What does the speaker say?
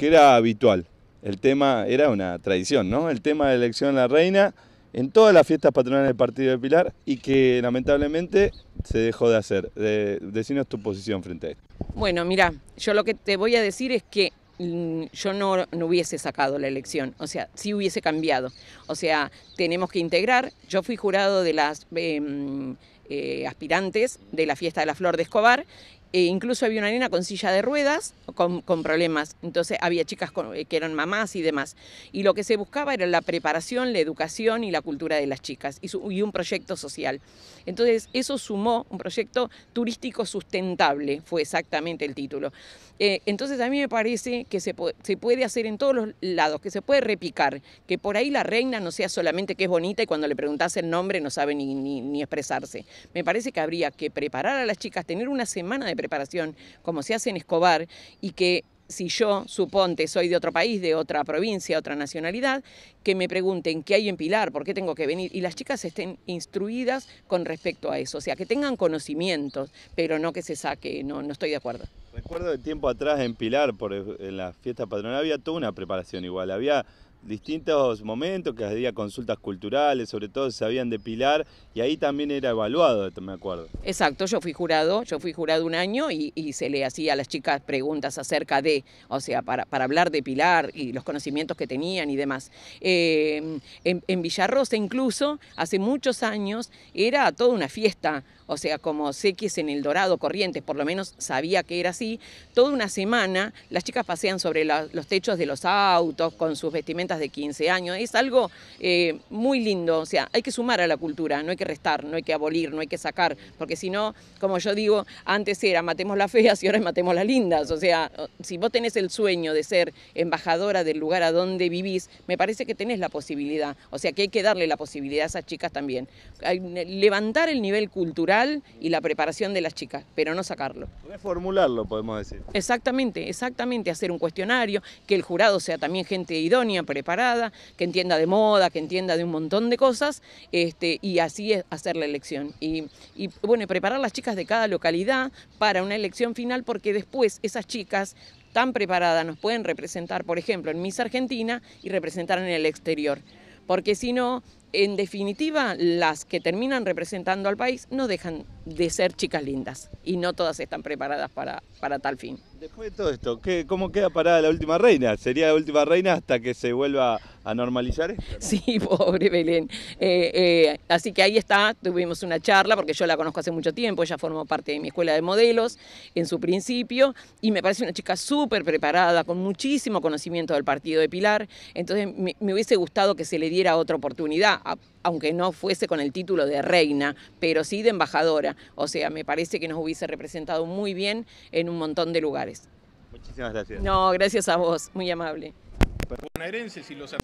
que era habitual. El tema era una tradición, ¿no? El tema de la elección a la reina en todas las fiestas patronales del Partido de Pilar y que lamentablemente se dejó de hacer. De, decinos tu posición frente a esto. Bueno, mira, yo lo que te voy a decir es que mm, yo no, no, hubiese sacado la elección, o sea, sí hubiese cambiado. O sea, tenemos que integrar, yo fui jurado de las em, eh, aspirantes de la fiesta de la Flor de Escobar eh, incluso había una nena con silla de ruedas, con, problemas. Entonces había chicas eh, que eran mamás y demás. Y lo que se buscaba era la preparación, la educación y la cultura de las chicas y, un proyecto social. Entonces eso sumó un proyecto turístico sustentable, fue exactamente el título. Eh, entonces a mí me parece que se, puede hacer en todos los lados, que se puede repicar, que por ahí la reina no sea solamente que es bonita y cuando le preguntas el nombre no sabe ni, ni expresarse. Me parece que habría que preparar a las chicas, tener una semana de preparación como se hace en Escobar y que si yo, suponte, soy de otro país, de otra provincia, otra nacionalidad, que me pregunten qué hay en Pilar, por qué tengo que venir, y las chicas estén instruidas con respecto a eso, o sea, que tengan conocimientos, pero no que se saque, no, no estoy de acuerdo. Recuerdo de tiempo atrás en Pilar, por, en la fiesta patronal, había toda una preparación igual, había distintos momentos que había consultas culturales, sobre todo se sabían de Pilar, y ahí también era evaluado, me acuerdo. Exacto, yo fui jurado, yo fui jurado un año y, se le hacía a las chicas preguntas acerca de, o sea, para, hablar de Pilar y los conocimientos que tenían y demás. Eh, en, Villarroza, incluso, hace muchos años, era toda una fiesta, o sea, como sé que es en El Dorado, Corrientes, por lo menos sabía que era así, toda una semana las chicas pasean sobre los techos de los autos con sus vestimentas de 15 años. Es algo eh, muy lindo, o sea, hay que sumar a la cultura, no hay que restar, no hay que abolir, no hay que sacar, porque si no, como yo digo, antes era matemos las feas y ahora matemos las lindas. O sea, si vos tenés el sueño de ser embajadora del lugar a donde vivís, me parece que tenés la posibilidad. O sea, que hay que darle la posibilidad a esas chicas también. Levantar el nivel cultural y la preparación de las chicas, pero no sacarlo. formularlo, podemos decir. Exactamente, exactamente. Hacer un cuestionario, que el jurado sea también gente idónea, pero preparada, que entienda de moda, que entienda de un montón de cosas, este, y así es hacer la elección. Y, bueno, preparar las chicas de cada localidad para una elección final, porque después esas chicas tan preparadas nos pueden representar, por ejemplo, en Miss Argentina y representar en el exterior porque si no, en definitiva, las que terminan representando al país no dejan de ser chicas lindas y no todas están preparadas para, para tal fin. Después de todo esto, ¿cómo queda parada la última reina? ¿Sería la última reina hasta que se vuelva a normalizar Sí, pobre Belén. Eh, eh, así que ahí está, tuvimos una charla, porque yo la conozco hace mucho tiempo, ella formó parte de mi escuela de modelos en su principio, y me parece una chica súper preparada, con muchísimo conocimiento del partido de Pilar, entonces me, hubiese gustado que se le diera otra oportunidad, aunque no fuese con el título de reina, pero sí de embajadora. O sea, me parece que nos hubiese representado muy bien en un montón de lugares. Muchísimas gracias. No, gracias a vos, muy amable bonaerenses y los